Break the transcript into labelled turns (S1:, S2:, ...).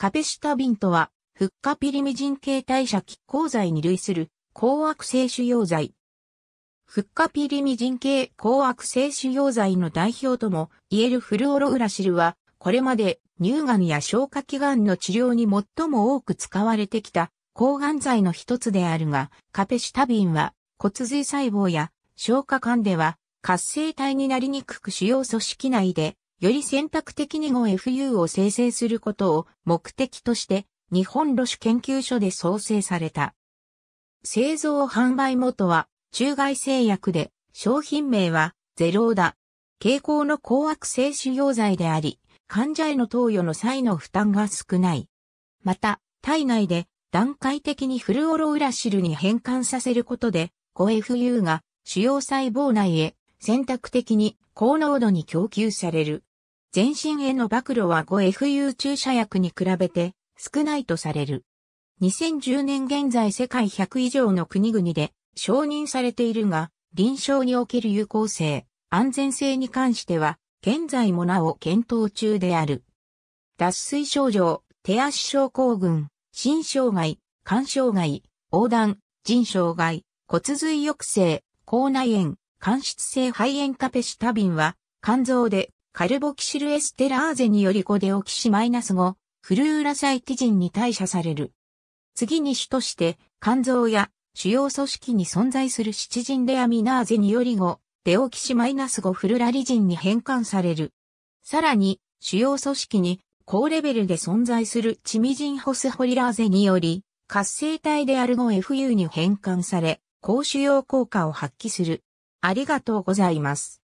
S1: カペシタビンとは、フッカピリミジン系代謝拮抗剤に類する、抗悪性腫瘍剤。フッカピリミジン系抗悪性腫瘍剤の代表とも、言えるフルオロウラシルは、これまで乳がんや消化器んの治療に最も多く使われてきた抗がん剤の一つであるが、カペシタビンは骨髄細胞や消化管では活性体になりにくく主要組織内でより選択的に 5FU を生成することを目的として日本ロシ研究所で創生された。製造販売元は中外製薬で商品名はゼローダ。蛍光の高悪性腫瘍剤であり、患者への投与の際の負担が少ない。また、体内で段階的にフルオロウラシルに変換させることで、5FU が主要細胞内へ選択的に高濃度に供給される。全身への暴露は 5FU 注射薬に比べて少ないとされる。2010年現在世界100以上の国々で承認されているが、臨床における有効性、安全性に関しては、現在もなお検討中である。脱水症状、手足症候群、心障害、肝障害、横断、腎障害、骨髄抑制、口内炎、間質性肺炎カペシタビンは、肝臓でカルボキシルエステラーゼによりコデオキシマイナス5、フルーラサイティジンに代謝される。次に主として、肝臓や主要組織に存在するシチジンレアミナーゼにより5、デオキシマイナス5フルラリジンに変換される。さらに、主要組織に高レベルで存在するチミジンホスホリラーゼにより、活性体である 5FU に変換され、高主要効果を発揮する。ありがとうございます。